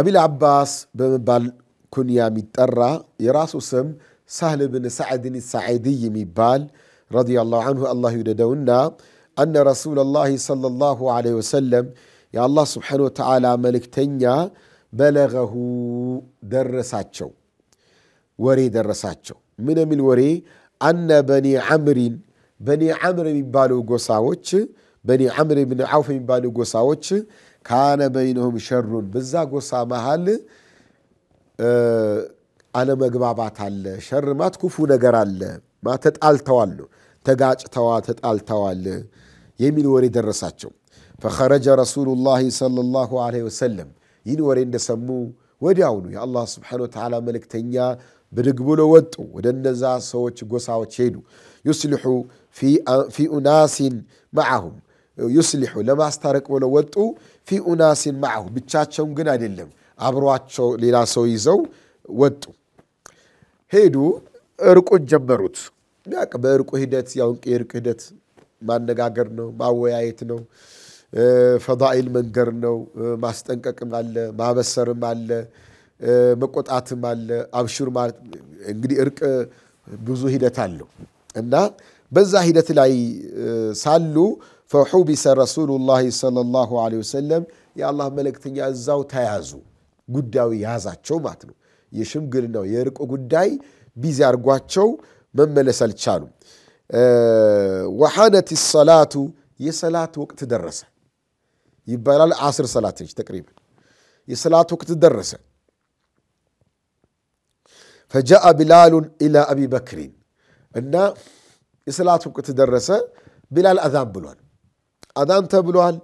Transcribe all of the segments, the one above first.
አቢል አባስ በመባል ኩንያ የሚጠራ የራሱ ስም ሳህል ብን ሳዕድን ሳዕድይ የሚባል ረዲየላሁ አንሁ አላህ ይውደደውና አነ ረሱለላሂ ሰለላሁ ዐለይሂ ወሰለም የአላህ ስብሓነ ወተዓላ መልእክተኛ በለገሁ ደረሳቸው ወሬ ደረሳቸው ምን የሚል ወሬ አነ በኒ ዐምሪን በኒ ዐምር የሚባሉ ጎሳዎች በኒ ዐምር ብን ዐውፍ የሚባሉ ጎሳዎች ካነ በይነሁም ሸሩን በዛ ጎሳ መሃል አለመግባባት አለ። ሸር ማት ክፉ ነገር አለ። ተጣልተዋል ተጋጭተዋ ተጣልተዋል የሚል ወሬ ደረሳቸው። ፈኸረጀ ረሱሉላሂ ሰለላሁ ዐለይሂ ወሰለም ይህን ወሬ እንደሰሙ ወዲያውኑ የአላህ ስብሓነሁ ወተዓላ መልእክተኛ ብድግ ብሎ ወጡ። ወደ እነዛ ሰዎች ጎሳዎች ሄዱ። ዩስልሑ ፊ ኡናሲን መዓሁም ዩስሊሑ ለማስታረቅ ብለው ወጡ። ፊ ኡናሲን ማዕሁ ብቻቸውን ግን አይደለም፣ አብሯቸው ሌላ ሰው ይዘው ወጡ። ሄዱ፣ እርቁን ጀመሩት። ያቅ በእርቁ ሂደት ያው የእርቅ ሂደት ማነጋገር ነው፣ ማወያየት ነው፣ ፈዳኢል መንገር ነው። ማስጠንቀቅም አለ፣ ማበሰርም አለ፣ መቆጣትም አለ። አብሹር ማለት እንግዲህ እርቅ ብዙ ሂደት አለው እና በዛ ሂደት ላይ ሳሉ ፈሑቢሰ ረሱሉላሂ ሰለላሁ ዐለይሂ ወሰለም የአላህ መልእክተኛ እዛው ተያዙ። ጉዳዩ የያዛቸው ማለት ነው። የሽምግልናው የእርቅ ጉዳይ ቢዚ አድርጓቸው መመለስ አልቻሉም። ወሐነት ሰላቱ የሰላት ወቅት ደረሰ ይባላል። አስር ሰላት ነች ተቅሪበን። የሰላት ወቅት ደረሰ። ፈጃአ ቢላሉን ኢላ አቢ በክሪን እና የሰላት ወቅት ደረሰ። ቢላል አዛን ብሏል። أذان تبلوال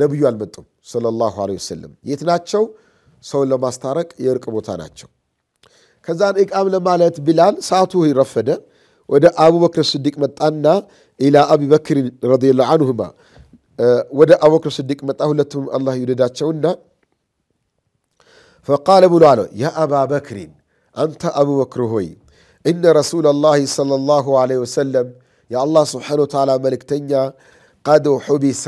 نبيو المتم صلى الله عليه وسلم يتناتشو سو لما استارك يرك متناتشو كذان إك أمل مالت بلال ساتو هي رفدة أبو بكر الصديق متأنا إلى أبي بكر رضي الله عنهما ودا أبو بكر الصديق متأهل لتم الله يرداتشونا فقال ابو لالو يا أبا بكر أنت أبو بكر هوي إن رسول الله صلى الله عليه وسلم يا الله سبحانه وتعالى ملك تنيا ቀድ ሑቢሰ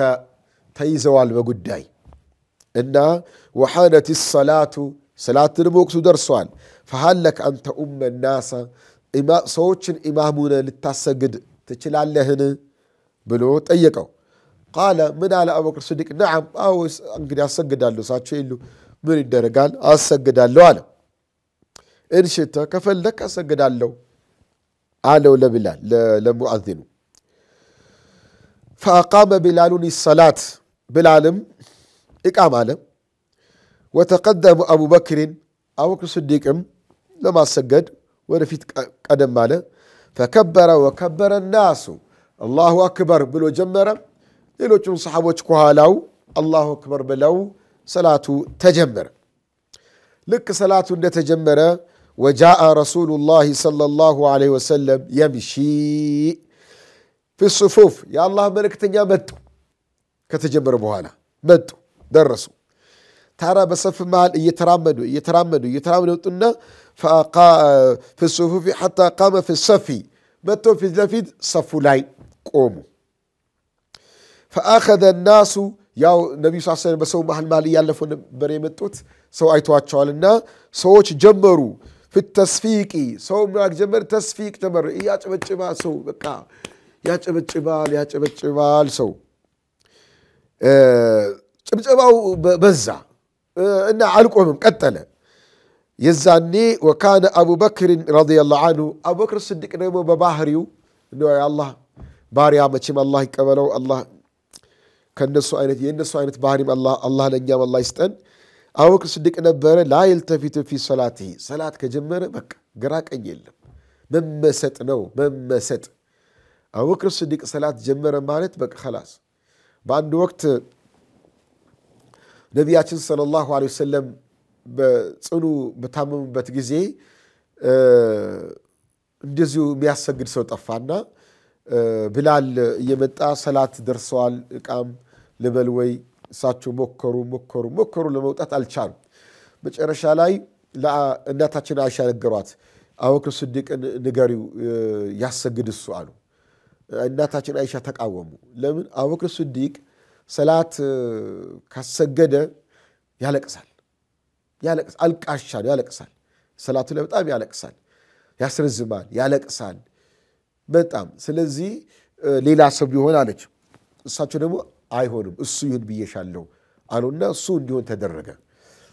ተይዘዋል በጉዳይ እና ወሓነት ሰላቱ ሰላትንም ወቅቱ ደርሷል። ፈሃለክ አንተ ኡመ ናሰ ሰዎችን ኢማሙነ ልታሰግድ ትችላለህን ብሎ ጠየቀው። ቃለ ምን አለ አቡበክር ስዲቅ ነዓም፣ አዎ እንግዲህ አሰግዳለሁ። እሳቸው የሉ ምን ይደረጋል፣ አሰግዳለሁ አለ። እንሽተ ከፈለክ አሰግዳለሁ አለው ለብላል ለሙዓዚኑ فأقام بلال الصلاة بلالم إقام عالم وتقدم أبو بكر أبو بكر الصديق لما سجد ورفيت قدم ماله فكبر وكبر الناس الله أكبر بلو جمرة ليلو جم صحابة كوهالاو الله أكبر بلو صلاة تجمرة لك صلاة نتجمرة وجاء رسول الله صلى الله عليه وسلم يمشي في الصفوف يا الله ملكتنيا بدو كتجبر بوالا بدو درسو ترى بصف مال يترمدوا يترمدوا يترمدوا تنا فقا في الصفوف حتى قام في الصف بدو في زفيد صفو لاي قوموا فأخذ الناس يا نبي صلى الله عليه وسلم بسو محل مالي يالفون بريمتوت سو ايتوات شوالنا سوش جمرو في التسفيقي سو مناك جمر تسفيق جمر اياك بچما سو ያጨበጭባል፣ ያጨበጭባል። ሰው ጭብጨባው በዛ እና አልቆምም፣ ቀጠለ። የዛኔ ወካነ አቡበክርን ረዲየላሁ አንሁ አቡበክር ስዲቅ ደግሞ በባህሪው የአላህ ባሪያ መቼም አላህ ይቀበለው አላህ ከነሱ አይነት የእነሱ አይነት ባህሪም አላህ ለእኛም አላህ ይስጠን። አቡበክር ስድቅ ነበረ ላ የልተፊቱ ፊ ሰላት ሰላት ከጀመረ በቃ ግራ ቀኝ የለም መመሰጥ ነው መመሰጥ አቡበክር ስዲቅ ሰላት ጀመረ ማለት በቃ ከላስ በአንድ ወቅት ነቢያችን ሰለላሁ ዐለይሂ ወሰለም በጽኑ በታመሙበት ጊዜ እንደዚሁ የሚያሰግድ ሰው ጠፋና ብላል እየመጣ ሰላት ደርሰዋል እቃም ልበል ወይ እሳቸው ሞከሩ ሞከሩ ሞከሩ ለመውጣት አልቻሉም መጨረሻ ላይ እናታችን አይሻ ነገሯት አቡበክር ስዲቅን ንገሪው ያሰግድ እሱ አሉ እናታችን አይሻ ተቃወሙ። ለምን? አቡበክር ስዲቅ ሰላት ካሰገደ ያለቅሳል፣ አልቃሻ ነው፣ ያለቅሳል። ሰላቱ ላይ በጣም ያለቅሳል፣ ያስረዝማል፣ ያለቅሳል በጣም ስለዚህ ሌላ ሰው ቢሆን አለች። እሳቸው ደግሞ አይሆንም እሱ ይሁን ብዬሻለሁ አሉና እሱ እንዲሆን ተደረገ።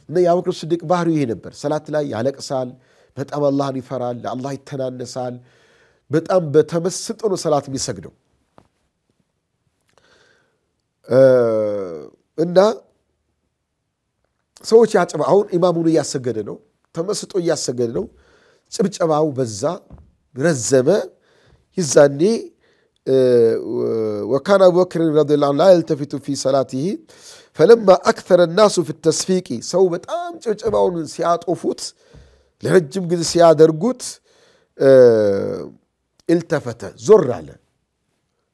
እና የአቡበክር ስዲቅ ባህሪው ይሄ ነበር። ሰላት ላይ ያለቅሳል፣ በጣም አላህን ይፈራል፣ ለአላህ ይተናነሳል። በጣም በተመስጦ ነው ሰላት የሚሰግደው እና ሰዎች ያጭበ አሁን ኢማሙን እያሰገደ ነው፣ ተመስጦ እያሰገደ ነው። ጭብጨባው በዛ ረዘመ። ይዛኔ ወካን አቡበክር ረዲየላሁ ዐንሁ ላ የልተፊቱ ፊ ሰላቲሂ ፈለማ አክተረ ናሱ ፊ ተስፊቂ ሰው በጣም ጭብጨባውን ሲያጦፉት ለረጅም ጊዜ ሲያደርጉት التفت زر على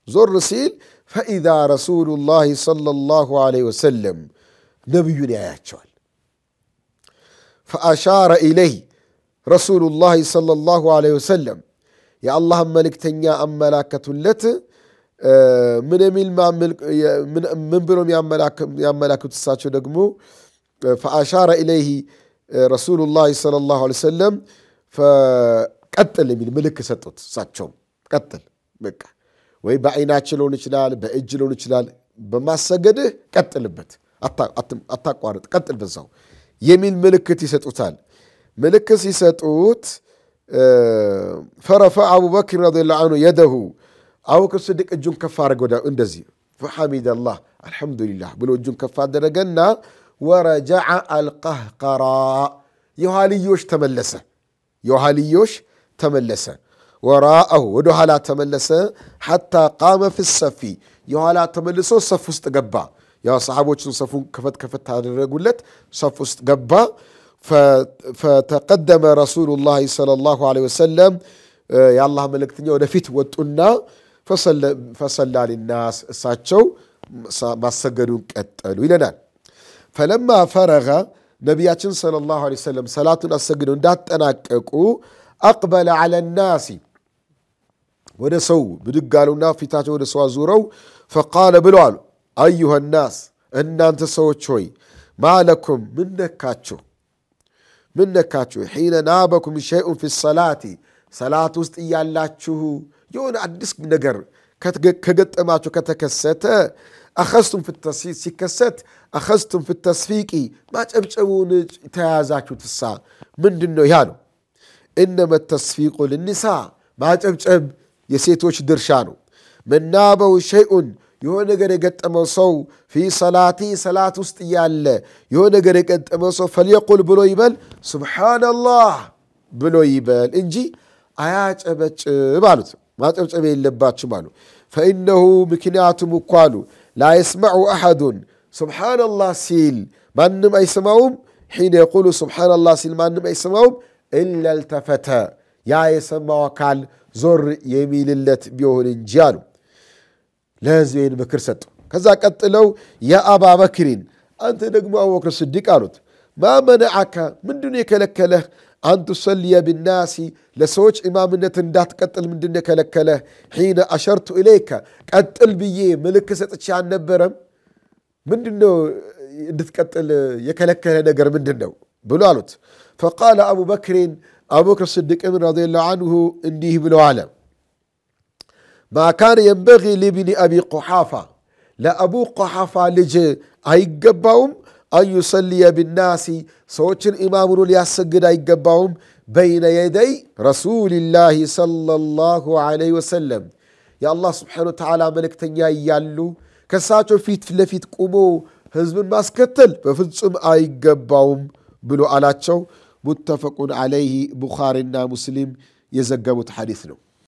زر سيل فإذا رسول الله صلى الله عليه وسلم نبي ያያቸዋል فأشار إليه رسول الله صلى الله عليه وسلم يا የአላህ آه، من من بروم يا ملاك ብሎ ملاك እሳቸው دقمو آه، فأشار إليه آه، رسول الله صلى الله عليه وسلم ቀጥል የሚል ምልክ ሰጡት። እሳቸውም ቀጥል በቃ ወይ በአይናችን ሊሆን ይችላል፣ በእጅ ሊሆን ይችላል። በማሰገድህ ቀጥልበት፣ አታቋርጥ፣ ቀጥል በዛው የሚል ምልክት ይሰጡታል። ምልክት ሲሰጡት ፈረፈ አቡበክር ረዲየላሁ አንሁ የደሁ አቡበክር ስድቅ እጁን ከፍ አድርገ እንደዚህ ፈሐሚደላህ አልሐምዱሊላህ ብሎ እጁን ከፍ አደረገና ወረጃዓ አልቀህቀራ የኋልዮሽ ተመለሰ። የኋልዮሽ تملس وراءه ودهلا تملس حتى قام في الصفي الصف يهلا تملسه صف استقبا يا صحابوش صفون كفت كفت هذا الرجلت صف استقبا فتقدم رسول الله صلى الله عليه وسلم يا الله ملكتني ونفيت وتقلنا فصلى فصلى للناس ساتشو ما سجدوا قتلوا لنا فلما فرغ نبياتنا صلى الله عليه وسلم صلاة السجن دات أنا أكو أقبل على الناس ورسو بدق قالوا في تاتو ورسوا زورو فقال بلوالو أيها الناس إن أنت سوى شوي ما لكم من نكاتشو من نكاتشو حين نابكم شيء في الصلاة صلاة وست إيان يون عدس نقر كقت أماتو كتكسات أخذتم في التسفيق سكست أخذتم في التسفيق ما تبتعون تهازاتو تسا من دنو يانو إنما التصفيق للنساء ما تجب تجب يسيتوش درشانو من نابو شيء يهونا غريق التمسو في صلاتي صلاة استيال يهونا غريق التمسو فليقول بلو يبل سبحان الله بلو يبل إنجي آيات أبت مالوت ما تجب تجب اللبات مالو فإنه مكنات مقالو لا يسمع أحد سبحان الله سيل ما نم أي سماوم حين يقول سبحان الله سيل ما نم أي سماوم እለልተፈተ ያ የሰማው አካል ዞር የሚልለት ቢሆን እንጂ አሉ። ለህዝቤን ምክር ሰጡ። ከዛ ቀጥለው የአባ በክሪን አንተ ደግሞ አቡበክር ስዲቅ አሉት። ማመነዓካ ምንድን የከለከለህ አንቱ ሰልየ ብናሲ ለሰዎች ኢማምነት እንዳትቀጥል ምንድን የከለከለህ? ሒነ አሸርቱ ኢለይከ ቀጥል ብዬ ምልክ ሰጥቼ አልነበረም? ምንድነው እንድትቀጥል የከለከለ ነገር ምንድን ነው ብሎ አሉት። فقال أبو بكر أبو بكر الصديق رضي الله عنه إنيه بلو عالم ما كان ينبغي لابن أبي قحافة لأبو قحافة لج أي أيقبهم أن يصلي بالناس رولي السجد أي أيقبهم بين يدي رسول الله صلى الله عليه وسلم يا الله سبحانه وتعالى ملك تنيا يالو كساتو فيت لفيت قومو ماسكتل ማስከተል أي አይገባውም بلو አላቸው። متفق عليه بخاري مسلم يزقبت حديثنا